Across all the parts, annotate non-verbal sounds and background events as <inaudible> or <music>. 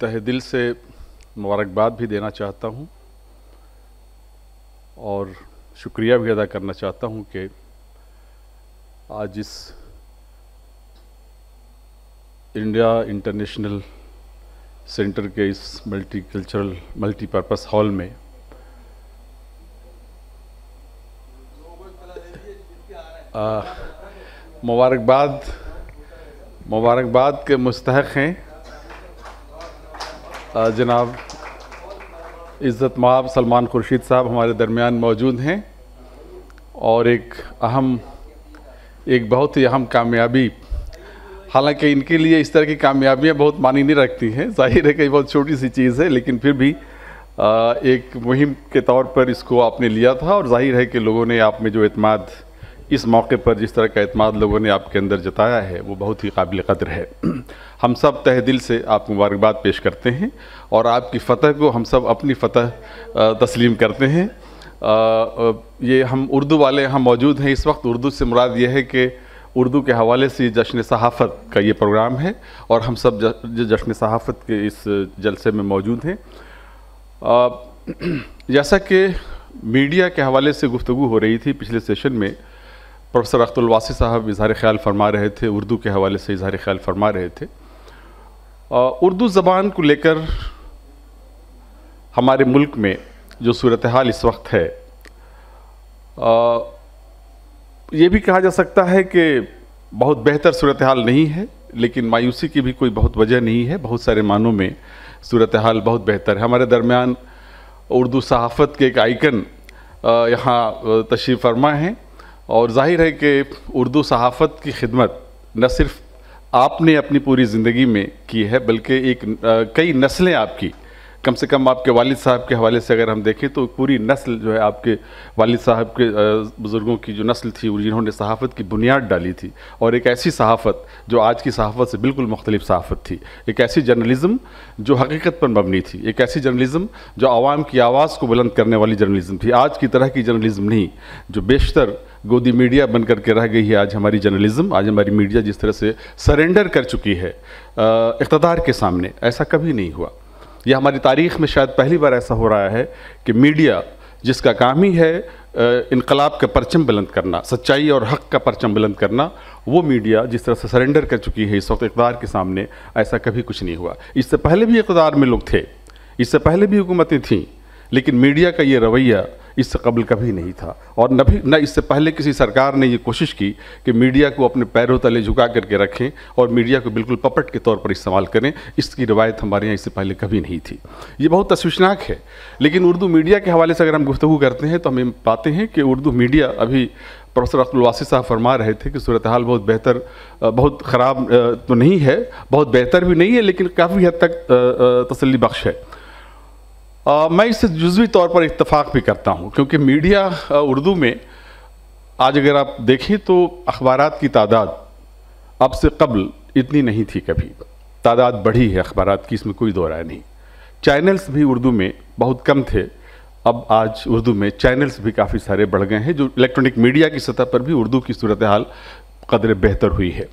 तहे दिल से मुबारकबाद भी देना चाहता हूँ और शुक्रिया भी अदा करना चाहता हूँ कि आज इस इंडिया इंटरनेशनल सेंटर के इस मल्टी कल्चरल मल्टीपर्पज़ हॉल में मुबारकबाद मुबारकबाद के मुस्तक हैं जनाब इज़्ज़त माब सलमान खुर्शीद साहब हमारे दरमियान मौजूद हैं और एक अहम एक बहुत ही अहम कामयाबी हालांकि इनके लिए इस तरह की कामयाबियां बहुत मानी नहीं रखती हैं जाहिर है कि बहुत छोटी सी चीज़ है लेकिन फिर भी एक मुहिम के तौर पर इसको आपने लिया था और जाहिर है कि लोगों ने आप में जो अतमाद इस मौके पर जिस तरह का अतमाद लोगों ने आपके अंदर जताया है वो बहुत ही काबिल कदर है <clears throat> हम सब तह दिल से आप मुबारकबाद पेश करते हैं और आपकी फ़तह को हम सब अपनी फ़तह तस्लीम करते हैं ये हम उर्दू वाले यहाँ मौजूद हैं इस वक्त उर्दू से मुराद ये है कि उर्दू के हवाले से जश्न सहाफ़त का ये प्रोग्राम है और हम सब जश्न सहाफ़त के इस जलसे में मौजूद हैं <clears throat> जैसा कि मीडिया के हवाले से गुफ्तु हो रही थी पिछले सेशन में प्रोफेसर अख्तुलवासी साहब इजहार ख्याल फरमा रहे थे उर्दू के हवाले से इजहार ख्याल फरमा रहे थे उर्दू ज़बान को लेकर हमारे मुल्क में जो सूरत हाल इस वक्त है आ, ये भी कहा जा सकता है कि बहुत बेहतर सूरत हाल नहीं है लेकिन मायूसी की भी कोई बहुत वजह नहीं है बहुत सारे मानों में सूरत हाल बहुत बेहतर है हमारे दरमियान उर्दू सहाफ़त के एक आइकन यहाँ तशरीफ़ फरमा हैं और जाहिर है कि उर्दू सहाफ़त की खिदमत न सिर्फ आपने अपनी पूरी ज़िंदगी में की है बल्कि एक कई नस्लें आपकी कम से कम आपके वालिद साहब के हवाले से अगर हम देखें तो पूरी नस्ल जो है आपके वालिद साहब के बुज़ुर्गों की जो नस्ल थी जिन्होंने सहाफ़त की बुनियाद डाली थी और एक ऐसी सहाफ़त जो आज की सहाफ़त से बिल्कुल मुख्तलिफ सहाफ़त थी एक ऐसी जर्नलिज़म जो हकीकत पर मबनी थी एक ऐसी जर्नलिज़म जो आवाम की आवाज़ को बुलंद करने वाली जर्नलिज़म थी आज की तरह की जर्नलिज़म नहीं जो बेशतर गोदी मीडिया बन करके के रह गई है आज हमारी जर्नलिज्म आज हमारी मीडिया जिस तरह से सरेंडर कर चुकी है इकतदार के सामने ऐसा कभी नहीं हुआ यह हमारी तारीख में शायद पहली बार ऐसा हो रहा है कि मीडिया जिसका काम ही है इनकलाब का परचम बुलंद करना सच्चाई और हक का परचम बुलंद करना वो मीडिया जिस तरह से सरेंडर कर चुकी है इस वक्त इकदार के सामने ऐसा कभी कुछ नहीं हुआ इससे पहले भी इकदार में लोग थे इससे पहले भी हुकूमतें थीं लेकिन मीडिया का ये रवैया इससे कबल कभी नहीं था और न भी न इससे पहले किसी सरकार ने ये कोशिश की कि मीडिया को अपने पैरों तले झुका करके रखें और मीडिया को बिल्कुल पपट के तौर पर इस्तेमाल करें इसकी रिवायत हमारे यहाँ इससे पहले कभी नहीं थी ये बहुत तस्वीशनाक है लेकिन उर्दू मीडिया के हवाले से अगर हम गुफ्तु करते हैं तो हमें पाते हैं कि उर्दू मीडिया अभी प्रोफेसर अख्तुलवासी साहब फरमा रहे थे कि सूरत हाल बहुत बेहतर बहुत ख़राब तो नहीं है बहुत बेहतर भी नहीं है लेकिन काफ़ी हद तक तसली बख्श है आ, मैं इससे जुजवी तौर पर इतफ़ाक़ भी करता हूँ क्योंकि मीडिया उर्दू में आज अगर आप देखें तो अखबार की तादाद अब से कबल इतनी नहीं थी कभी तादाद बढ़ी है अखबार की इसमें कोई दो राय नहीं चैनल्स भी उर्दू में बहुत कम थे अब आज उर्दू में चैनल्स भी काफ़ी सारे बढ़ गए हैं जो इलेक्ट्रॉनिक मीडिया की सतह पर भी उर्दू की सूरत हाल कदर बेहतर हुई है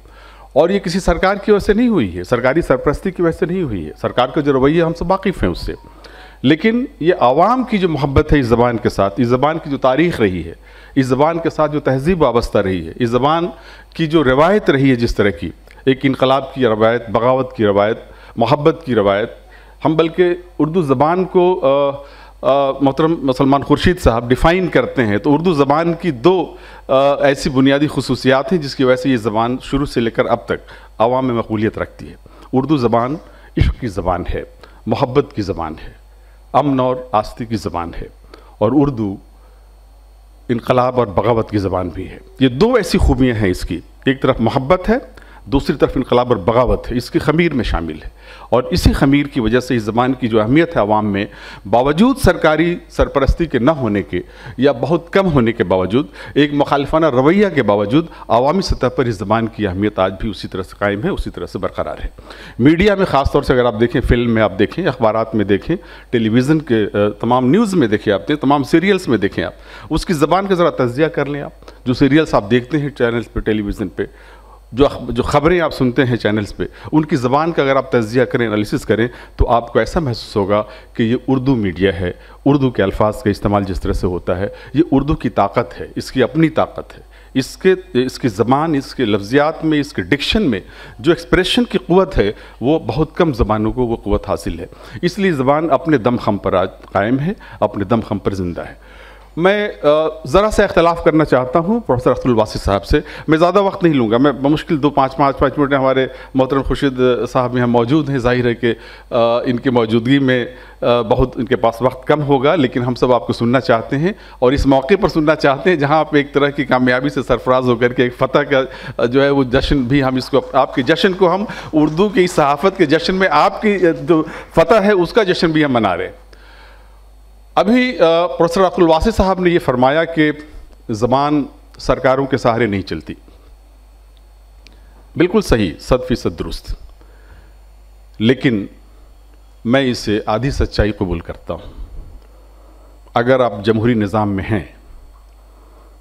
और ये किसी सरकार की वजह से नहीं हुई है सरकारी सरप्रस्ती की वजह से नहीं हुई है सरकार का जो रवैया हम सब वाकिफ़ हैं उससे लेकिन ये आवाम की जो मोहब्बत है इस ज़बान के साथ इस ज़बान की जो तारीख़ रही है इस ज़बान के साथ जो तहजीब वाबस्ता रही है इस ज़बान की जो रवायत रही है जिस तरह की एक इनकलाब की रवायत बगावत की रवायत मोहब्बत की रवायत हम बल्कि उर्दू ज़बान को मोहतरम मुसलमान खुर्शीद साहब डिफ़ाइन करते हैं तो उर्दू ज़बान की दो आ, ऐसी बुनियादी खसूसियात हैं जिसकी वजह से ये ज़बान शुरू से लेकर अब तक आवाम में मकबूलीत रखती है उर्दू ज़बान इश्क की ज़बान है मोहब्बत की ज़बान है अमन और आस्ती की ज़बान है और उर्दू इनकलाब और बगावत की ज़बान भी है ये दो ऐसी खूबियाँ हैं इसकी एक तरफ मोहब्बत है दूसरी तरफ इनकलाब और बगावत है इसकी खमीर में शामिल है और इसी खमीर की वजह से इस ज़बान की जो अहमियत है आवाम में बावजूद सरकारी सरपरस्ती के न होने के या बहुत कम होने के बावजूद एक मुखालफाना रवैया के बावजूद अवामी सतह पर इस ज़बान की अहमियत आज भी उसी तरह से कायम है उसी तरह से बरकरार है मीडिया में ख़ासतौर से अगर आप देखें फिल्म में आप देखें अखबार में देखें टेलीविज़न के तमाम न्यूज़ में देखें आप तमाम सीरियल्स में देखें आप उसकी ज़बान का ज़रा तजिया कर लें आप जो सीरियल्स आप देखते हैं चैनल्स पर टेलीविज़न पर जो जो ख़बरें आप सुनते हैं चैनल्स पे उनकी ज़बान का अगर आप तजिया करें एनालिसिस करें तो आपको ऐसा महसूस होगा कि ये उर्दू मीडिया है उर्दू के अल्फाज का इस्तेमाल जिस तरह से होता है ये उर्दू की ताकत है इसकी अपनी ताकत है इसके इसकी ज़बान इसके लफ्ज़ियात में इसके डिक्शन में जो एक्सप्रेशन की क़वत है वो बहुत कम ज़बानों को वो क़वत हासिल है इसलिए ज़बान अपने दम खम पर आज कायम है अपने दम खम पर ज़िंदा है मैं ज़रा सा अख्तिलाफ़ करना चाहता हूँ प्रोफेसर अख्तुलवासी साहब से मैं ज़्यादा वक्त नहीं लूँगा मैं मुश्किल दो पाँच पाँच पाँच मिनट हमारे मोहतरम खुर्शीद साहब यहाँ मौजूद हैं जाहिर है कि इनकी मौजूदगी में बहुत इनके पास वक्त कम होगा लेकिन हम सब आपको सुनना चाहते हैं और इस मौके पर सुनना चाहते हैं जहाँ आप एक तरह की कामयाबी से सरफराज होकर के एक फ़तह का जो है वो जश्न भी हम इसको आपके जश्न को हम उर्दू की सहाफ़त के जश्न में आपकी जो फ़तह है उसका जश्न भी हम मना रहे हैं अभी प्रोफेसर अब्दुल वासी साहब ने ये फरमाया कि ज़बान सरकारों के सहारे नहीं चलती बिल्कुल सही सद फीसद दुरुस्त लेकिन मैं इसे आधी सच्चाई कबूल करता हूँ अगर आप जमहूरी निज़ाम में हैं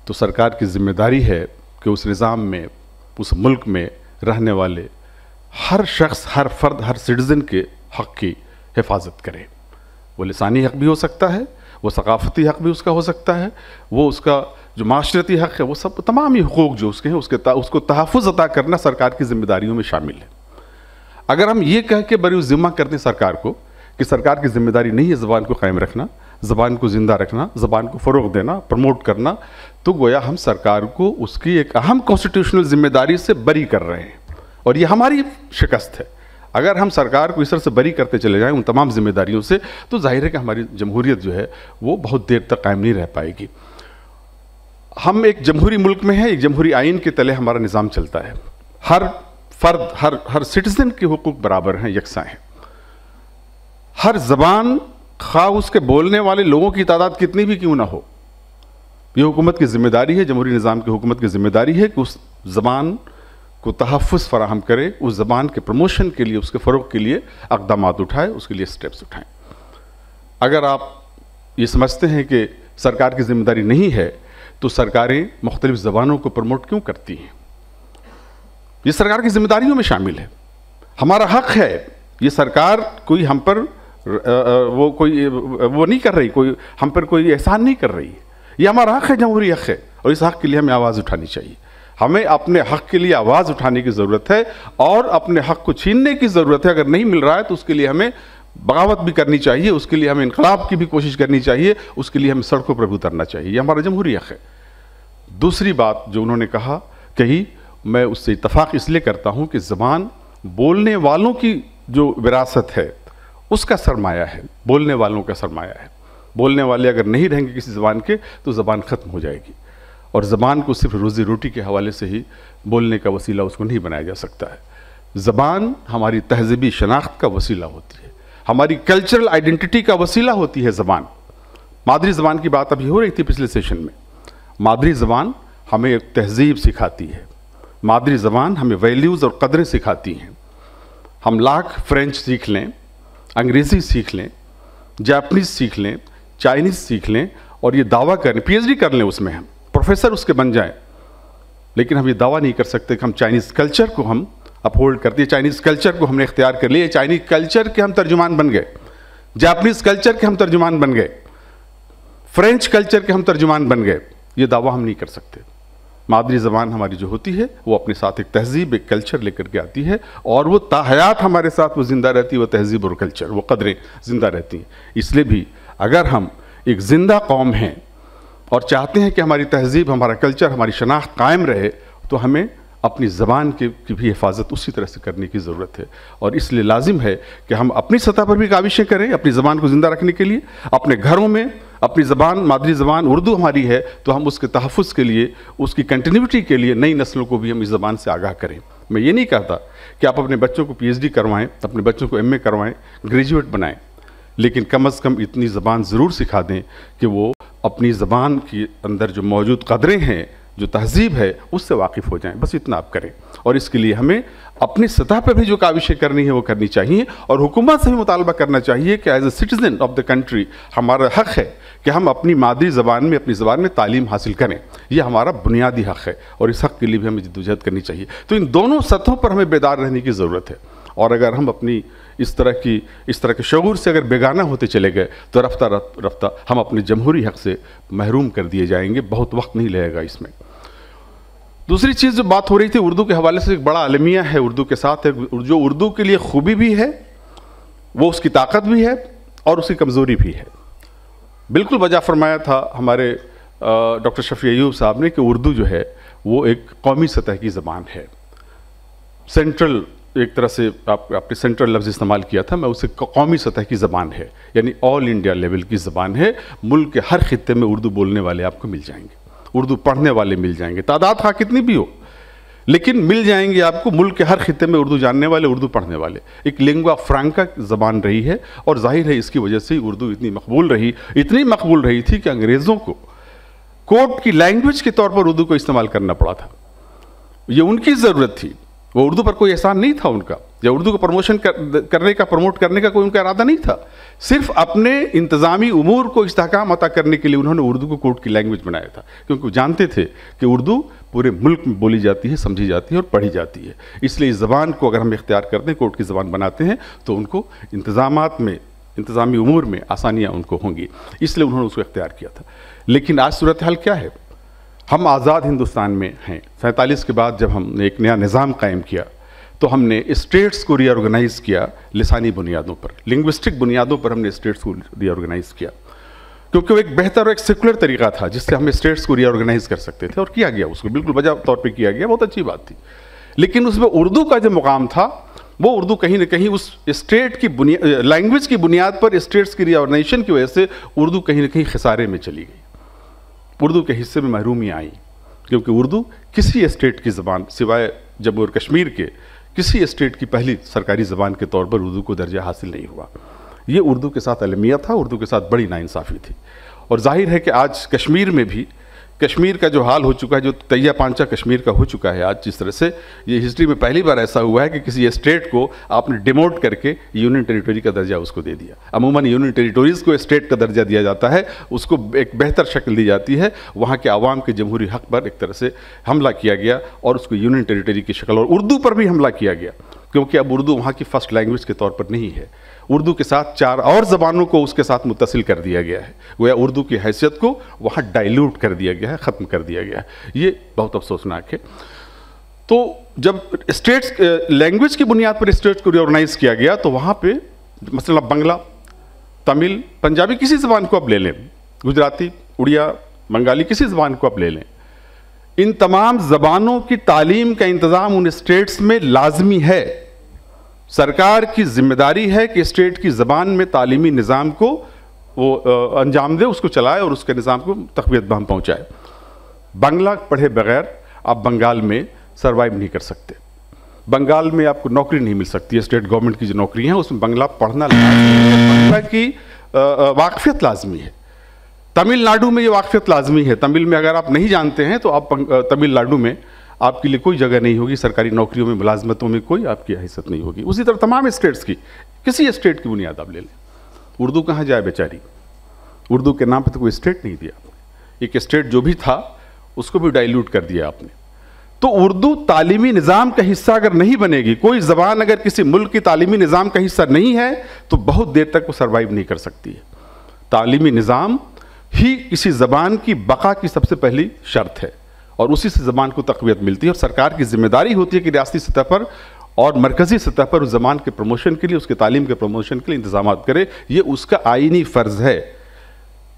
तो सरकार की जिम्मेदारी है कि उस निज़ाम में उस मुल्क में रहने वाले हर शख्स हर फर्द हर सिटीज़न के हक़ की हिफाजत करें वो लसानी हक़ भी हो सकता है वो सकाफ़ती हक़ भी उसका हो सकता है वो उसका जो माशरती हक़ है वो सब तमाम ही हकूक़ जो उसके हैं उसके ता, उसको तहफ़ अदा करना सरकार की जिम्मेदारियों में शामिल है अगर हम ये कह के बरी ज़िम्मा कर दें सरकार को कि सरकार की जिम्मेदारी नहीं है ज़बान को कायम रखना ज़बान को ज़िंदा रखना ज़बान को फ़रोग देना प्रमोट करना तो गोया हम सरकार को उसकी एक अहम कॉन्स्टिट्यूशनल ज़िम्मेदारी से बरी कर रहे हैं और ये हमारी शिकस्त है अगर हम सरकार को इस तरह से बरी करते चले जाएँ उन तमाम जिम्मेदारियों से तो जाहिर है कि हमारी जमहूरीत जो है वो बहुत देर तक कायम नहीं रह पाएगी हम एक जमहूरी मुल्क में हैं एक जमहूरी आइन के तले हमारा निज़ाम चलता है हर फ़र्द हर हर सिटीज़न के हकूक़ बराबर हैं यकसा हैं हर जबान खा उसके बोलने वाले लोगों की तादाद कितनी भी क्यों ना हो ये हुकूमत की जिम्मेदारी है जमहूरी निज़ाम की हुकूमत की जिम्मेदारी है कि उस जबान को तहफ़ फराहम करे उस ज़बान के प्रमोशन के लिए उसके फ़रोग के लिए इकदाम उठाए उसके लिए स्टेप्स उठाएँ अगर आप ये समझते हैं कि सरकार की जिम्मेदारी नहीं है तो सरकारें मुख्तलिफ़ ज़बानों को प्रमोट क्यों करती हैं ये सरकार की जिम्मेदारियों में शामिल है हमारा हक है ये सरकार कोई हम पर वो कोई वो नहीं कर रही कोई हम पर कोई एहसान नहीं कर रही ये हमारा हक है जमहूरी हक है और इस हक के लिए हमें आवाज़ उठानी चाहिए हमें अपने हक के लिए आवाज़ उठाने की ज़रूरत है और अपने हक को छीनने की ज़रूरत है अगर नहीं मिल रहा है तो उसके लिए हमें बगावत भी करनी चाहिए उसके लिए हमें इनकलाब की भी कोशिश करनी चाहिए उसके लिए हमें सड़कों पर भी उतरना चाहिए यह हमारा जमहूरी हक है दूसरी बात जो उन्होंने कहा कही मैं उससे इतफाक़ इसलिए करता हूँ कि ज़बान बोलने वालों की जो विरासत है उसका सरमाया है बोलने वालों का सरमाया है बोलने वाले अगर नहीं रहेंगे किसी ज़बान के तो ज़बान ख़त्म हो जाएगी और ज़बान को सिर्फ रोज़ी रोटी के हवाले से ही बोलने का वसीला उसको नहीं बनाया जा सकता है ज़बान हमारी तहजीबी शनाख्त का वसीला होती है हमारी कल्चरल आइडेंटिटी का वसीला होती है ज़बान मादरी ज़बान की बात अभी हो रही थी पिछले सेशन में मादरी ज़बान हमें एक तहजीब सिखाती है मादरी ज़बान हमें वैल्यूज़ और कदरें सिखाती हैं हम लाख फ्रेंच सीख लें अंग्रेज़ी सीख लें जापनीज़ सीख लें चाइनीज़ सीख लें और ये दावा करें पीएचडी कर लें उसमें हम प्रोफेसर उसके बन जाए लेकिन हम ये दावा नहीं कर सकते कि हम चाइनीज़ कल्चर को हम अपहोल्ड कर दिए चाइनीज़ कल्चर को हमने इख्तियार कर लिया चाइनीज़ कल्चर के हम तर्जुमान बन गए जापनीज़ कल्चर के हम तर्जुमान बन गए फ्रेंच कल्चर के हम तर्जुमान बन गए ये दावा हम नहीं कर सकते मादरी ज़बान हमारी जो होती है वो अपने साथ एक तहजीब एक कल्चर लेकर के आती है और वो ताहयात हमारे साथ वो ज़िंदा रहती है वो तहजीब और कल्चर वो कदरें ज़िंदा रहती हैं इसलिए भी अगर हम एक ज़िंदा कौम हैं और चाहते हैं कि हमारी तहजीब हमारा कल्चर हमारी शनाख्त कायम रहे तो हमें अपनी ज़बान की, की भी हिफाजत उसी तरह से करने की ज़रूरत है और इसलिए लाजिम है कि हम अपनी सतह पर भी काविशें करें अपनी ज़बान को ज़िंदा रखने के लिए अपने घरों में अपनी ज़बान मादरी ज़बान उर्दू हमारी है तो हम उसके तहफ़ के लिए उसकी कंटिन्यूटी के लिए नई नस्लों को भी हम इस ज़बान से आगाह करें मैं ये नहीं कहता कि आप अपने बच्चों को पी करवाएं अपने बच्चों को एम करवाएं ग्रेजुएट बनाएं लेकिन कम अज़ कम इतनी ज़बान ज़रूर सिखा दें कि वो अपनी ज़बान के अंदर जो मौजूद कदरें हैं जो तहजीब है उससे वाकिफ़ हो जाएं बस इतना आप करें और इसके लिए हमें अपनी सतह पर भी जो काविशें करनी है वो करनी चाहिए और हुकूमत से भी मुतालबा करना चाहिए कि as a citizen of the country हमारा हक है कि हम अपनी मादरी ज़बान में अपनी ज़बान में तालीम हासिल करें यह हमारा बुनियादी हक है और इस हक के लिए भी हमें जद्दोजहद करनी चाहिए तो इन दोनों सतहों पर हमें बेदार रहने की ज़रूरत है और अगर हम अपनी इस तरह की इस तरह के शूर से अगर बेगाना होते चले गए तो रफ्ता रफ्ता हम अपने जमहूरी हक से महरूम कर दिए जाएंगे बहुत वक्त नहीं लगेगा इसमें दूसरी चीज़ जो बात हो रही थी उर्दू के हवाले से एक बड़ा अलमिया है उर्दू के साथ एक जो उर्दू के लिए खूबी भी है वो उसकी ताकत भी है और उसकी कमज़ोरी भी है बिल्कुल वजह फरमाया था हमारे डॉक्टर शफी अयूब साहब ने कि उर्दू जो है वो एक कौमी सतह की ज़बान है सेंट्रल एक तरह से आप आपने सेंट्रल लफ्ज़ इस्तेमाल किया था मैं उसे कौमी सतह की ज़बान है यानी ऑल इंडिया लेवल की ज़बान है मुल्क के हर खत्े में उर्दू बोलने वाले आपको मिल जाएंगे उर्दू पढ़ने वाले मिल जाएंगे तादाद हाँ कितनी भी हो लेकिन मिल जाएंगे आपको मुल्क के हर खत्े में उर्दू जानने वाले उर्दू पढ़ने वाले एक लिंगवा फ्रांका ज़बान रही है और जाहिर है इसकी वजह से उर्दू इतनी मकबूल रही इतनी मकबूल रही थी कि अंग्रेज़ों को कोर्ट की लैंग्वेज के तौर पर उर्दू को इस्तेमाल करना पड़ा था ये उनकी ज़रूरत थी वो उर्दू पर कोई एहसान नहीं था उनका या उर्दू को प्रमोशन कर, करने का प्रमोट करने का कोई उनका इरादा नहीं था सिर्फ अपने इंतज़ामी उमूर को इसकाम अता करने के लिए उन्होंने उर्दू को कोर्ट की लैंग्वेज बनाया था क्योंकि वो जानते थे कि उर्दू पूरे मुल्क में बोली जाती है समझी जाती है और पढ़ी जाती है इसलिए इस ज़बान को अगर हम इख्तियार करते हैं कोर्ट की ज़बान बनाते हैं तो उनको इंतज़ाम में इंतज़ामी उमूर में आसानियाँ उनको होंगी इसलिए उन्होंने उसको इख्तियार किया था लेकिन आज सूरत हाल क्या है हम आज़ाद हिंदुस्तान में हैं सैंतालीस के बाद जब हमने एक नया निज़ाम कायम किया तो हमने स्टेट्स को रीऑर्गेनाइज़ किया लिसानी बुनियादों पर लिंग्विस्टिक बुनियादों पर हमने स्टेट्स को रीऑर्गेनाइज़ किया क्योंकि वो एक बेहतर और एक सेकुलर तरीका था जिससे हम स्टेट्स को रीऑर्गेनाइज़ कर सकते थे और किया गया उसको बिल्कुल बजा तौर पर किया गया बहुत अच्छी बात थी लेकिन उसमें उर्दू का जो मुकाम था वो उर्दू कहीं ना कहीं उस स्टेट की लैंग्वेज की बुनियाद पर स्टेट्स की रीऑर्गेनाइजेशन की वजह से उर्दू कहीं ना कहीं खसारे में चली गई उर्दू के हिस्से में महरूमी आई क्योंकि उर्दू किसी स्टेट की ज़बान सिवाय जम्मू और कश्मीर के किसी स्टेट की पहली सरकारी ज़बान के तौर पर उर्दू को दर्जा हासिल नहीं हुआ ये उर्दू के साथ अलमिया था उर्दू के साथ बड़ी नाइंसाफ़ी थी और जाहिर है कि आज कश्मीर में भी कश्मीर का जो हाल हो चुका है जो तैया पांचा कश्मीर का हो चुका है आज जिस तरह से ये हिस्ट्री में पहली बार ऐसा हुआ है कि किसी स्टेट को आपने डिमोट करके यूनियन टेरिटोरी का दर्जा उसको दे दिया अमूमन यूनियन टेरिटोरीज़ को स्टेट का दर्जा दिया जाता है उसको एक बेहतर शक्ल दी जाती है वहाँ के आवाम के जमहूरी हक पर एक तरह से हमला किया गया और उसको यूनियन टेरीटोरी की शक्ल और उर्दू पर भी हमला किया गया क्योंकि अब उर्दू वहाँ की फ़र्स्ट लैंग्वेज के तौर पर नहीं है उर्दू के साथ चार और ज़बानों को उसके साथ मुतसिल कर दिया गया है गोया उर्दू की हैसियत को वहाँ डाइल्यूट कर दिया गया है ख़त्म कर दिया गया है ये बहुत अफसोसनाक है तो जब स्टेट्स लैंग्वेज की बुनियाद पर स्टेट्स को रिओर्गनाइज़ किया गया तो वहाँ पर मसला बंगला तमिल पंजाबी किसी ज़बान को आप ले लें गुजराती उड़िया बंगाली किसी ज़बान को आप ले लें इन तमाम ज़बानों की तालीम का इंतज़ाम उन स्टेट्स में लाजमी है सरकार की जिम्मेदारी है कि स्टेट की ज़बान में तालीमी निज़ाम को वो अंजाम दे उसको चलाए और उसके निज़ाम को तकबीत बहम पहुँचाए बंगला पढ़े बगैर आप बंगाल में सर्वाइव नहीं कर सकते बंगाल में आपको नौकरी नहीं मिल सकती है स्टेट गवर्नमेंट की जो नौकरी है उसमें बंगला पढ़ना बंगला की वाकफियत लाजमी है तमिलनाडु में ये वाकफियत लाजमी है तमिल में अगर आप नहीं जानते हैं तो आप तमिलनाडु में आपके लिए कोई जगह नहीं होगी सरकारी नौकरियों में मुलाजमतों में कोई आपकी हैसियत नहीं होगी उसी तरह तमाम स्टेट्स की किसी स्टेट की बुनियाद आप ले लें उर्दू कहाँ जाए बेचारी उर्दू के नाम पर तो कोई स्टेट नहीं दिया एक स्टेट जो भी था उसको भी डाइल्यूट कर दिया आपने तो उर्दू तालीमी निज़ाम का हिस्सा अगर नहीं बनेगी कोई ज़बान अगर किसी मुल्क की तालीमी निज़ाम का हिस्सा नहीं है तो बहुत देर तक वो सर्वाइव नहीं कर सकती है तालीमी निज़ाम ही किसी ज़बान की बका की सबसे पहली शर्त है और उसी से ज़बान को तकवीत मिलती है और सरकार की जिम्मेदारी होती है कि रियाती सतह पर और मरकज़ी सतह पर उस जबान के प्रमोशन के लिए उसके तालीम के प्रमोशन के लिए इंतजाम करे ये उसका आइनी फ़र्ज़ है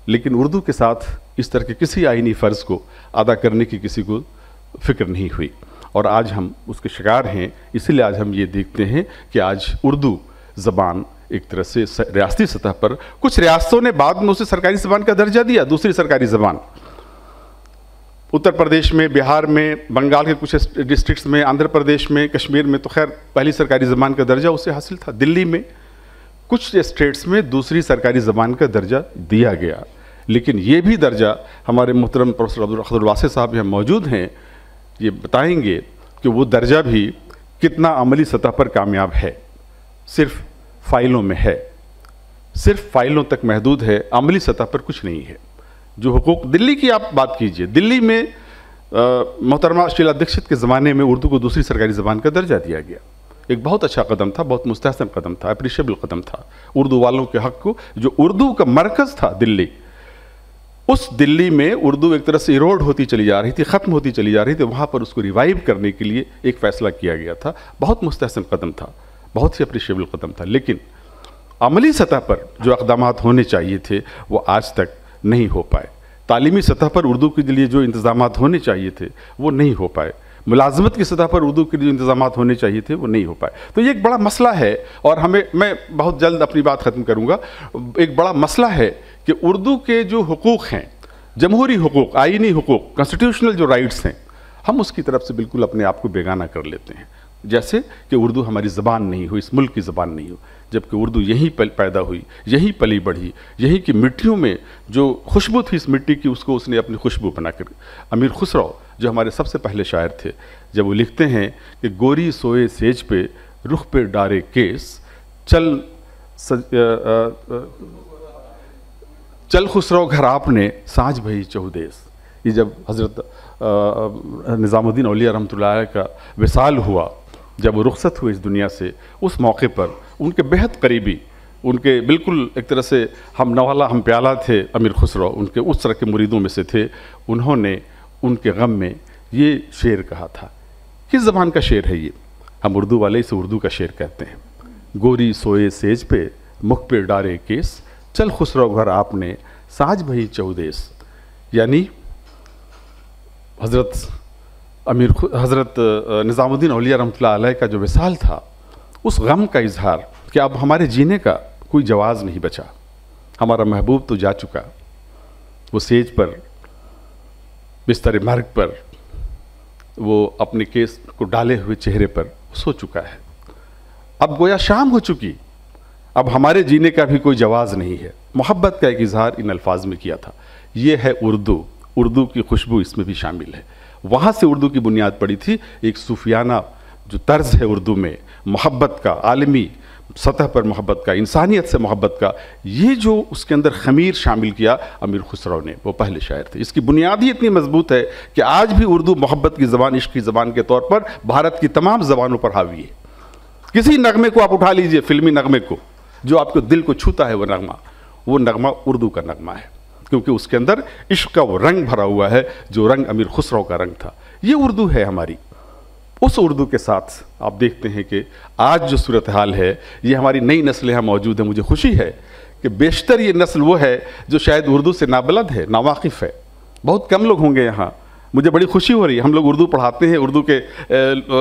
लेकिन उर्दू के साथ इस तरह के किसी आइनी फ़र्ज़ को अदा करने की किसी को फिक्र नहीं हुई और आज हम उसके शिकार हैं इसीलिए आज हम ये देखते हैं कि आज उर्दू ज़बान एक तरह से रियाती सतह पर कुछ रियासतों ने बाद में उसे सरकारी ज़बान का दर्जा दिया दूसरी सरकारी ज़बान उत्तर प्रदेश में बिहार में बंगाल के कुछ डिस्ट्रिक्ट्स में आंध्र प्रदेश में कश्मीर में तो खैर पहली सरकारी ज़बान का दर्जा उसे हासिल था दिल्ली में कुछ स्टेट्स में दूसरी सरकारी ज़बान का दर्जा दिया गया लेकिन ये भी दर्जा हमारे मोहतरम प्रोफेसर अब्दुल अब्दुलवासे साहब यहाँ मौजूद हैं ये बताएंगे कि वो दर्जा भी कितना अमली सतह पर कामयाब है सिर्फ फाइलों में है सिर्फ फाइलों तक महदूद है अमली सतह पर कुछ नहीं है जो हकूक दिल्ली की आप बात कीजिए दिल्ली में मोहतरमा शीला दीक्षित के ज़माने में उर्दू को दूसरी सरकारी ज़बान का दर्जा दिया गया एक बहुत अच्छा कदम था बहुत मुस्तसम कदम था अप्रिशिएबल कदम था उर्दू वालों के हक को जो उर्दू का मरकज़ था दिल्ली उस दिल्ली में उर्दू एक तरह से इरोड होती चली जा रही थी ख़त्म होती चली जा रही थी वहाँ पर उसको रिवाइव करने के लिए एक फ़ैसला किया गया था बहुत मुस्तसम कदम था बहुत ही अप्रिशिएबल कदम था लेकिन अमली सतह पर जो इकदाम होने चाहिए थे वो आज तक नहीं हो पाए तालीमी सतह पर उर्दू के लिए जो इंतजाम होने चाहिए थे वो नहीं हो पाए मुलाजमत की सतह पर उर्दू के लिए इंतजाम होने चाहिए थे वो नहीं हो पाए तो ये एक बड़ा मसला है और हमें मैं बहुत जल्द अपनी बात ख़त्म करूँगा एक बड़ा मसला है कि उर्दू के जो हकूक़ हैं जमहूरी हकूक़ आइनी हकूक़ कॉन्स्टिट्यूशनल जो राइट्स हैं हम उसकी तरफ से बिल्कुल अपने आप को बेगाना कर लेते हैं जैसे कि उर्दू हमारी ज़बान नहीं हो इस मुल्क की ज़बान नहीं हो जबकि उर्दू यहीं पैदा हुई यहीं पली बढ़ी यहीं की मिट्टियों में जो खुशबू थी इस मिट्टी की उसको उसने अपनी खुशबू बनाकर अमीर खुसरो जो हमारे सबसे पहले शायर थे जब वो लिखते हैं कि गोरी सोए सेज पे रुख पे डारे केस चल सज, आ, आ, आ, चल खुसरो घर आपने साँझ भई चौदेस ये जब हज़रत निज़ामुद्दीन अलिया रहमत का विसाल हुआ जब वो रुखसत हुए इस दुनिया से उस मौके पर उनके बेहद करीबी उनके बिल्कुल एक तरह से हम नवाला हम प्याला थे अमीर खुसरो उनके उस तरह के मुरीदों में से थे उन्होंने उनके गम में ये शेर कहा था किस जबान का शेर है ये हम उर्दू वाले इसे उर्दू का शेर कहते हैं गोरी सोए सेज पे मुख पे डारे केस चल खुसरो घर आपने साज भई चौदेस यानी हज़रत अमीर हज़रत निज़ामुद्दीन अलिया रमत का जो मिसाल था उस गम का इजहार कि अब हमारे जीने का कोई जवाज़ नहीं बचा हमारा महबूब तो जा चुका वो सेज पर बिस्तर मार्ग पर वो अपने केस को डाले हुए चेहरे पर सो चुका है अब गोया शाम हो चुकी अब हमारे जीने का भी कोई जवाज़ नहीं है मोहब्बत का एक इजहार इन अल्फाज में किया था ये है उर्दू उर्दू की खुशबू इसमें भी शामिल है वहाँ से उर्दू की बुनियाद पड़ी थी एक सूफियाना जो तर्ज है उर्दू में मोहब्बत का आलमी सतह पर मोहब्बत का इंसानियत से मोहब्बत का ये जो उसके अंदर खमीर शामिल किया अमीर खुसरो ने वो पहले शायर थे इसकी बुनियाद ही इतनी मजबूत है कि आज भी उर्दू मोहब्बत की ज़बान इश्क की ज़बान के तौर पर भारत की तमाम ज़बानों पर हावी है किसी नगमे को आप उठा लीजिए फिल्मी नगमे को जो आपके दिल को छूता है वह नगमा वो नगमा उर्दू का नगमा है क्योंकि उसके अंदर इश्क का वो रंग भरा हुआ है जो रंग अमीर खुसरो का रंग था ये उर्दू है हमारी उस उर्दू के साथ आप देखते हैं कि आज जो सूरत हाल है ये हमारी नई नस्ल यहाँ मौजूद है मुझे खुशी है कि बेशतर ये नस्ल वो है जो शायद उर्दू से नाबलद है नावाकिफ़ है बहुत कम लोग होंगे यहाँ मुझे बड़ी खुशी हो रही है हम लोग उर्दू पढ़ाते हैं उर्दू के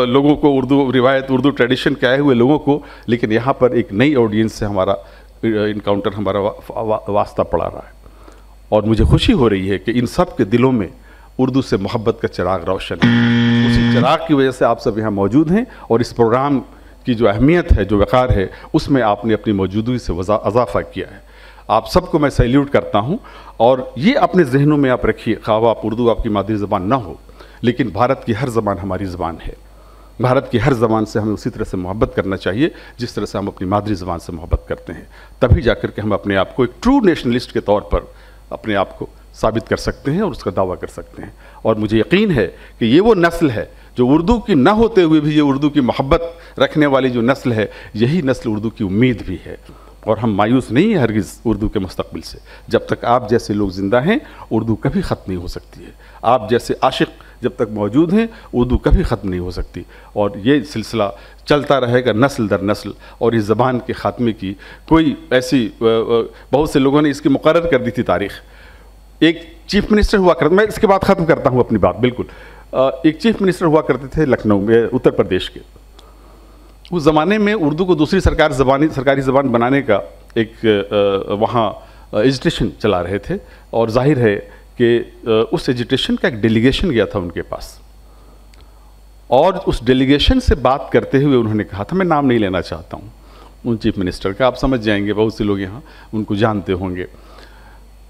लोगों को उर्दू रिवायत उर्दू ट्रेडिशन के आए हुए लोगों को लेकिन यहाँ पर एक नई ऑडियंस से हमारा इनकाउंटर हमारा वा, वा, वास्ता पड़ा रहा है और मुझे खुशी हो रही है कि इन सब के दिलों में उर्दू से मोहब्बत का चिराग रोशन उसी चिराग की वजह से आप सब यहाँ मौजूद हैं और इस प्रोग्राम की जो अहमियत है जो वक़ार है उसमें आपने अपनी मौजूदगी से इजाफ़ा किया है आप सबको मैं सैल्यूट करता हूँ और ये अपने जहनों में आप रखिए खावा आप उर्दू आपकी मादरी ज़बान ना हो लेकिन भारत की हर ज़बान हमारी ज़बान है भारत की हर ज़बान से हमें उसी तरह से मोहब्बत करना चाहिए जिस तरह से हम अपनी मादरी ज़बान से मोहब्बत करते हैं तभी जाकर के हम अपने आप को एक ट्रू नेशनलिस्ट के तौर पर अपने आप को साबित कर सकते हैं और उसका दावा कर सकते हैं और मुझे यकीन है कि ये वो नस्ल है जो उर्दू की न होते हुए भी ये उर्दू की मोहब्बत रखने वाली जो नस्ल है यही नस्ल उर्दू की उम्मीद भी है और हम मायूस नहीं हैं हरगिज़ उर्दू के मुस्तबिल से जब तक आप जैसे लोग ज़िंदा हैं उर्दू कभी ख़त्म नहीं हो सकती है आप जैसे आशिक जब तक मौजूद हैं उर्दू कभी ख़त्म नहीं हो सकती और ये सिलसिला चलता रहेगा नस्ल दर नस्ल और इस ज़बान के ख़ात्मे की कोई ऐसी बहुत से लोगों ने इसकी मुकर कर दी थी तारीख़ एक चीफ मिनिस्टर हुआ करते मैं इसके बाद ख़त्म करता हूँ अपनी बात बिल्कुल एक चीफ मिनिस्टर हुआ करते थे लखनऊ में उत्तर प्रदेश के उस ज़माने में उर्दू को दूसरी सरकार जबानी सरकारी ज़बान बनाने का एक वहाँ एजिटेशन चला रहे थे और जाहिर है कि उस एजिटेशन का एक डेलीगेशन गया था उनके पास और उस डेलीगेशन से बात करते हुए उन्होंने कहा था मैं नाम नहीं लेना चाहता हूँ उन चीफ मिनिस्टर का आप समझ जाएंगे बहुत से लोग यहाँ उनको जानते होंगे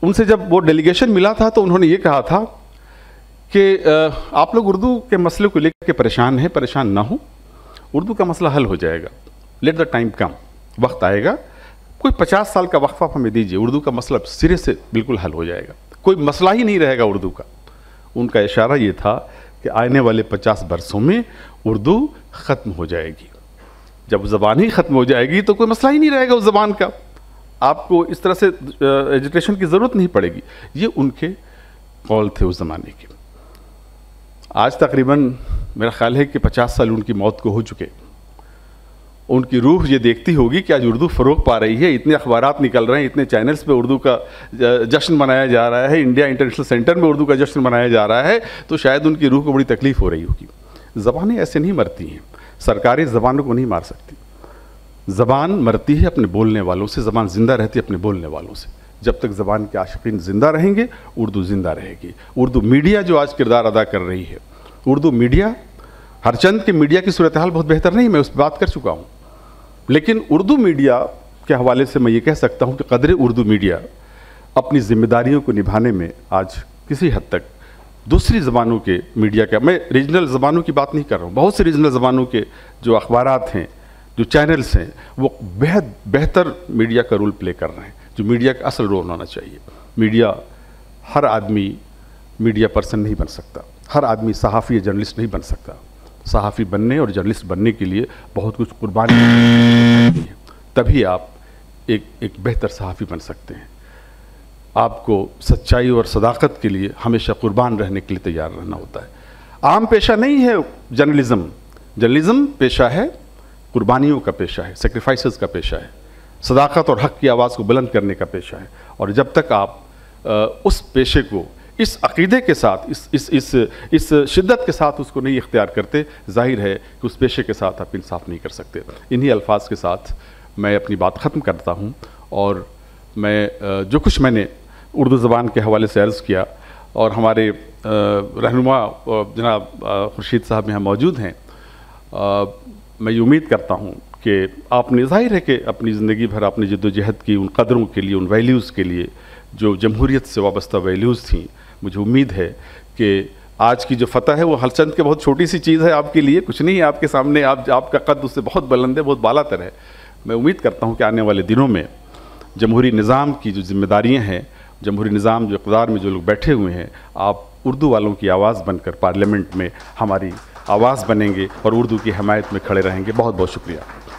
उनसे जब वो डेलीगेशन मिला था तो उन्होंने ये कहा था कि आप लोग उर्दू के मसले को लेकर के परेशान हैं परेशान ना हो उर्दू का मसला हल हो जाएगा लेट द टाइम कम वक्त आएगा कोई पचास साल का वक्फा हमें दीजिए उर्दू का मसला सिरे से बिल्कुल हल हो जाएगा कोई मसला ही नहीं रहेगा उर्दू का उनका इशारा ये था कि आने वाले पचास बरसों में उर्दू ख़त्म हो जाएगी जब ज़बान ही ख़त्म हो जाएगी तो कोई मसला ही नहीं रहेगा उस ज़बान का आपको इस तरह से एजुटेशन की ज़रूरत नहीं पड़ेगी ये उनके कॉल थे उस ज़माने के आज तकरीबन मेरा ख्याल है कि 50 साल उनकी मौत को हो चुके उनकी रूह ये देखती होगी कि आज उर्दू फ़रोग पा रही है इतने अखबार निकल रहे हैं इतने चैनल्स पे उर्दू का जश्न मनाया जा रहा है इंडिया इंटरनेशनल सेंटर में उर्दू का जश्न मनाया जा रहा है तो शायद उनकी रूह को बड़ी तकलीफ़ हो रही होगी ज़बानें ऐसे नहीं मरती हैं सरकारें ज़बानों को नहीं मार सकती ज़बान मरती है अपने बोलने वालों से ज़बान ज़िंदा रहती है अपने बोलने वालों से जब तक ज़बान के आशिकीन ज़िंदा रहेंगे उर्दू ज़िंदा रहेगी उर्दू मीडिया जो आज किरदार अदा कर रही है उर्दू मीडिया हर चंद के मीडिया की सूरत हाल बहुत बेहतर नहीं मैं उस पर बात कर चुका हूँ लेकिन उर्दू मीडिया के हवाले से मैं ये कह सकता हूँ कि कदर उर्दू मीडिया अपनी जिम्मेदारियों को निभाने में आज किसी हद तक दूसरी ज़बानों के मीडिया का मैं रीजनल ज़बानों की बात नहीं कर रहा हूँ बहुत से रीजनल ज़बानों के जो अखबार हैं जो चैनल्स हैं वो बेहद बेहतर मीडिया का रोल प्ले कर रहे हैं जो मीडिया का असल रोल होना चाहिए मीडिया हर आदमी मीडिया पर्सन नहीं बन सकता हर आदमी सहाफ़ी या जर्नलिस्ट नहीं बन सकता सहाफ़ी बनने और जर्नलिस्ट बनने के लिए बहुत कुछ कुर्बानी तभी आप एक एक बेहतर सहाफ़ी बन सकते हैं आपको सच्चाई और सदाकत के लिए हमेशा कुर्बान रहने के लिए तैयार रहना होता है आम पेशा नहीं है जर्नलिज़म जर्नलिज़म पेशा है कुर्बानियों का पेशा है सेक्रीफाइस का पेशा है सदाकत और हक़ की आवाज़ को बुलंद करने का पेशा है और जब तक आप आ, उस पेशे को इस अकीदे के साथ इस इस इस इस शिद्दत के साथ उसको नहीं इख्तियार करते जाहिर है कि उस पेशे के साथ आप इंसाफ नहीं कर सकते इन्हीं अल्फाज के साथ मैं अपनी बात ख़त्म करता हूँ और मैं जो कुछ मैंने उर्दू ज़बान के हवाले से अर्ज़ किया और हमारे रहनुमा जनाब खुर्शीद साहब यहाँ मौजूद हैं मैं उम्मीद करता हूँ कि आपने जाहिर है कि अपनी ज़िंदगी भर आपने जद्दोजहद की उन कदरों के लिए उन वैल्यूज़ के लिए जो जमहूरीत से वाबस्ता वैल्यूज़ थी मुझे उम्मीद है कि आज की जो फतह है वो हलचंद के बहुत छोटी सी चीज़ है आपके लिए कुछ नहीं है आपके सामने आप आपका कद उससे बहुत बुलंद है बहुत बाला तर है मैं उम्मीद करता हूँ कि आने वाले दिनों में जमहूरी निज़ाम की जो जिम्मेदारियाँ हैं जमहूरी निज़ाम जो इकदार में जो लोग बैठे हुए हैं आप उर्दू वालों की आवाज़ बनकर पार्लियामेंट में हमारी आवाज़ बनेंगे और उर्दू की हमायत में खड़े रहेंगे बहुत बहुत शुक्रिया